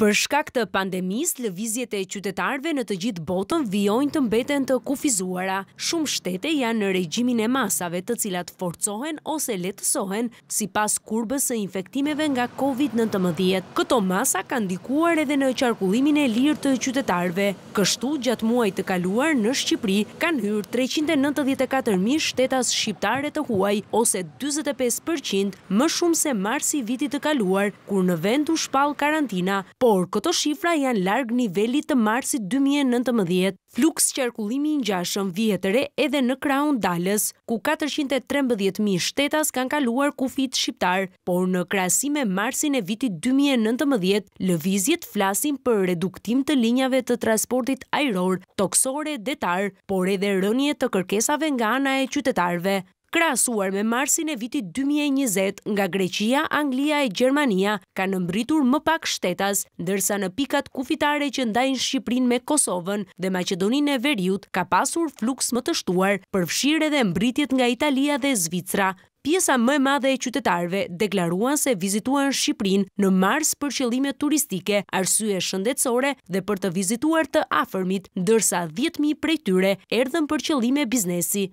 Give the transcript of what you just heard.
Për shkak të pandemis, lëvizjet e qytetarve në të gjithë botën viojnë të mbeten të kufizuara. Shumë shtete janë në regjimin e masave të cilat forcohen ose letësohen si pas kurbës e infektimeve nga COVID-19. Këto masa kanë dikuar edhe në qarkullimin e lirë të qytetarve. Kështu gjatë muaj të kaluar në Shqipri kanë hyrë 394.000 shtetas shqiptare të huaj ose 25% më shumë se marsi vitit të kaluar, kur në vend u shpal karantina, por këto shifra janë largë nivellit të marsit 2019, fluks qërkullimi në gjashëm vjetëre edhe në kraun dalës, ku 413.000 shtetas kanë kaluar kufit shqiptar, por në krasime marsin e vitit 2019, lëvizjet flasin për reduktim të linjave të transportit aeror, toksore, detar, por edhe rënje të kërkesave nga ana e qytetarve krahasuar me marsin e vitit 2020 nga Greqia, Anglia e Gjermania, kanë nëmbritur më pak shtetas, dërsa në pikat kufitare që ndajnë Shqiprin me Kosovën dhe Macedonin e Veriut, ka pasur fluks më të shtuar, përfshire edhe mbritjet nga Italia dhe Zvicra. Pjesa më e madhe e qytetarve deklaruan se vizituan Shqiprin në mars për qëllime turistike, arsye shëndetësore dhe për të vizituar të afërmit, dërsa 10.000 prej tyre erdhen për qëllime biznesi.